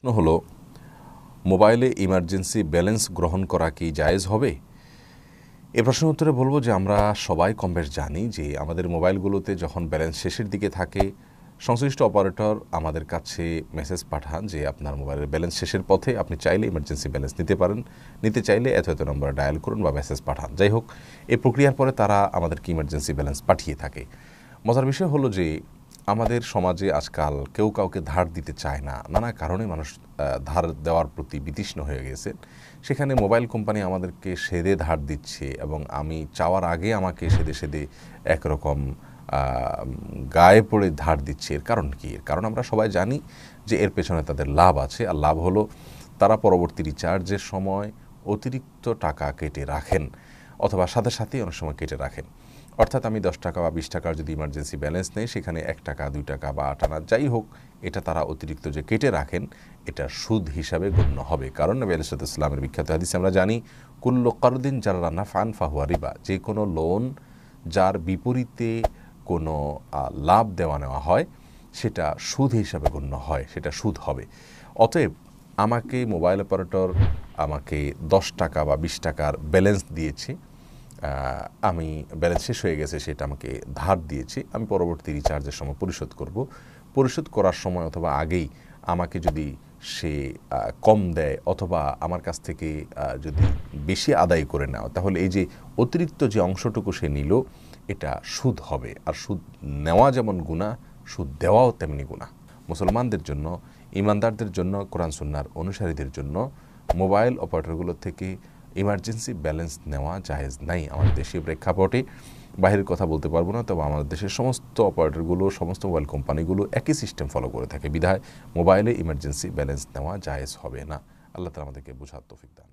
প্রশ্ন হলো মোবাইলে ইমার্জেন্সি ব্যালেন্স গ্রহণ করা কি জায়েজ হবে এ প্রশ্নের উত্তরে বলবো যে আমরা সবাই কম বেশ জানি যে আমাদের মোবাইলগুলোতে যখন ব্যালেন্স শেষের দিকে থাকে সংশ্লিষ্ট অপারেটর আমাদের কাছে মেসেজ পাঠান যে আপনার মোবাইলের ব্যালেন্স শেষের পথে আপনি চাইলে ইমার্জেন্সি ব্যালেন্স নিতে পারেন নিতে চাইলে এত এত নম্বরে ডায়াল করুন বা মেসেজ পাঠান যাই হোক এই প্রক্রিয়ার পরে তারা আমাদেরকে ইমার্জেন্সি ব্যালেন্স পাঠিয়ে থাকে মজার বিষয় হলো যে আমাদের সমাজে আজকাল কেউ কাউকে ধার দিতে চায় না নানা কারণে মানুষ ধার দেওয়ার প্রতি বিতৃষ্ণ হয়ে গেছে সেখানে মোবাইল কোম্পানি আমাদেরকে সেদে ধার দিচ্ছে এবং আমি চাওয়ার আগে আমাকে সেদে সেদে একরকম গায়ে পড়ে ধার দিচ্ছে এর কারণ কী এর কারণ আমরা সবাই জানি যে এর পেছনে তাদের লাভ আছে আর লাভ হলো তারা পরবর্তী রিচার্জের সময় অতিরিক্ত টাকা কেটে রাখেন অথবা সাথে সাথেই অনেক সময় কেটে রাখেন অর্থাৎ আমি দশ টাকা বা বিশ টাকার যদি ইমার্জেন্সি ব্যালেন্স নেই সেখানে এক টাকা দুই টাকা বা আট আনা যাই হোক এটা তারা অতিরিক্ত যে কেটে রাখেন এটা সুদ হিসাবে গণ্য হবে কারণ নবী আলিসাদ ইসলামের বিখ্যাত হাদিসে আমরা জানি কুল্লো করদিন যারা রান্না ফান ফাহুয়া রিবা যে কোনো লোন যার বিপরীতে কোনো লাভ দেওয়া নেওয়া হয় সেটা সুদ হিসাবে গণ্য হয় সেটা সুদ হবে অতএব আমাকে মোবাইল অপারেটর আমাকে দশ টাকা বা বিশ টাকার ব্যালেন্স দিয়েছে আমি ব্যালেন্স শেষ হয়ে গেছে সেটা আমাকে ধার দিয়েছি আমি পরবর্তী রিচার্জের সময় পরিশোধ করব পরিশোধ করার সময় অথবা আগেই আমাকে যদি সে কম দেয় অথবা আমার কাছ থেকে যদি বেশি আদায় করে নেওয়া তাহলে এই যে অতিরিক্ত যে অংশটুকু সে নিল এটা সুদ হবে আর সুদ নেওয়া যেমন গুণা সুদ দেওয়াও তেমনি গুণা মুসলমানদের জন্য ইমানদারদের জন্য কোরআন সুন্নার অনুসারীদের জন্য মোবাইল অপারেটরগুলো থেকে ইমার্জেন্সি ব্যালেন্স নেওয়া জাহেজ নাই আমাদের দেশীয় প্রেক্ষাপটে বাহিরের কথা বলতে পারবো না তবে আমাদের দেশের সমস্ত অপারেটরগুলো সমস্ত মোবাইল কোম্পানিগুলো একই সিস্টেম ফলো করে থাকে বিধায় মোবাইলে ইমার্জেন্সি ব্যালেন্স নেওয়া জাহেজ হবে না আল্লাহ তালা আমাদেরকে বোঝার তৌফিক দান